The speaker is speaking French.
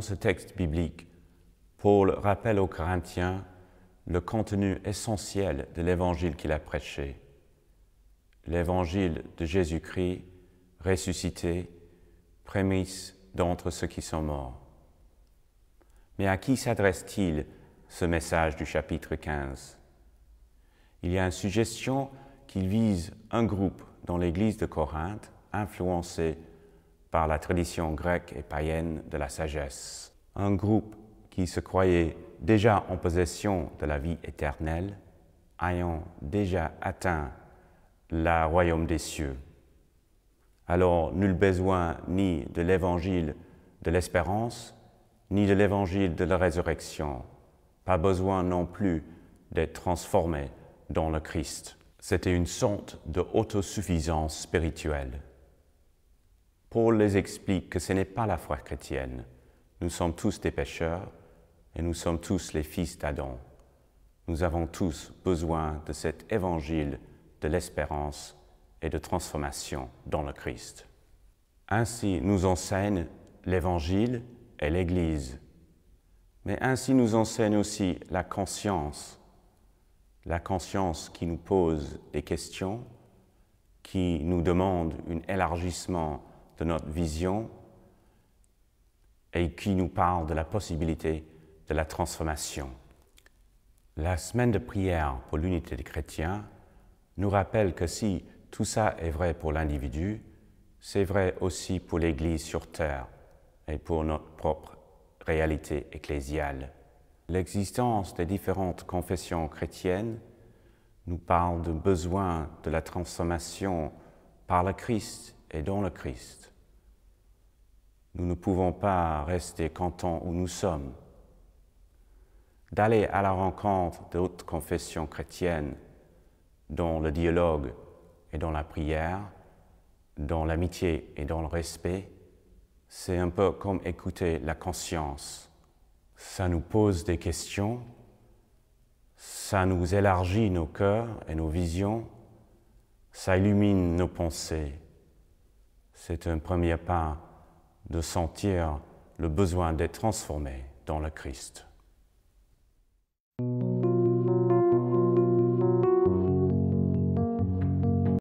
dans ce texte biblique, Paul rappelle aux Corinthiens le contenu essentiel de l'évangile qu'il a prêché, l'évangile de Jésus-Christ ressuscité, prémisse d'entre ceux qui sont morts. Mais à qui s'adresse-t-il ce message du chapitre 15 Il y a une suggestion qu'il vise un groupe dans l'Église de Corinthe, influencé par la tradition grecque et païenne de la sagesse. Un groupe qui se croyait déjà en possession de la vie éternelle, ayant déjà atteint le royaume des cieux. Alors nul besoin ni de l'évangile de l'espérance, ni de l'évangile de la résurrection. Pas besoin non plus d'être transformé dans le Christ. C'était une sorte de spirituelle. Paul les explique que ce n'est pas la foi chrétienne. Nous sommes tous des pécheurs et nous sommes tous les fils d'Adam. Nous avons tous besoin de cet évangile de l'espérance et de transformation dans le Christ. Ainsi nous enseigne l'évangile et l'Église. Mais ainsi nous enseigne aussi la conscience, la conscience qui nous pose des questions, qui nous demande un élargissement de notre vision et qui nous parle de la possibilité de la transformation. La semaine de prière pour l'unité des chrétiens nous rappelle que si tout ça est vrai pour l'individu, c'est vrai aussi pour l'Église sur Terre et pour notre propre réalité ecclésiale. L'existence des différentes confessions chrétiennes nous parle du besoin de la transformation par le Christ et dans le Christ. Nous ne pouvons pas rester contents où nous sommes. D'aller à la rencontre d'autres confessions chrétiennes dans le dialogue et dans la prière, dans l'amitié et dans le respect, c'est un peu comme écouter la conscience. Ça nous pose des questions, ça nous élargit nos cœurs et nos visions, ça illumine nos pensées. C'est un premier pas de sentir le besoin d'être transformé dans le Christ.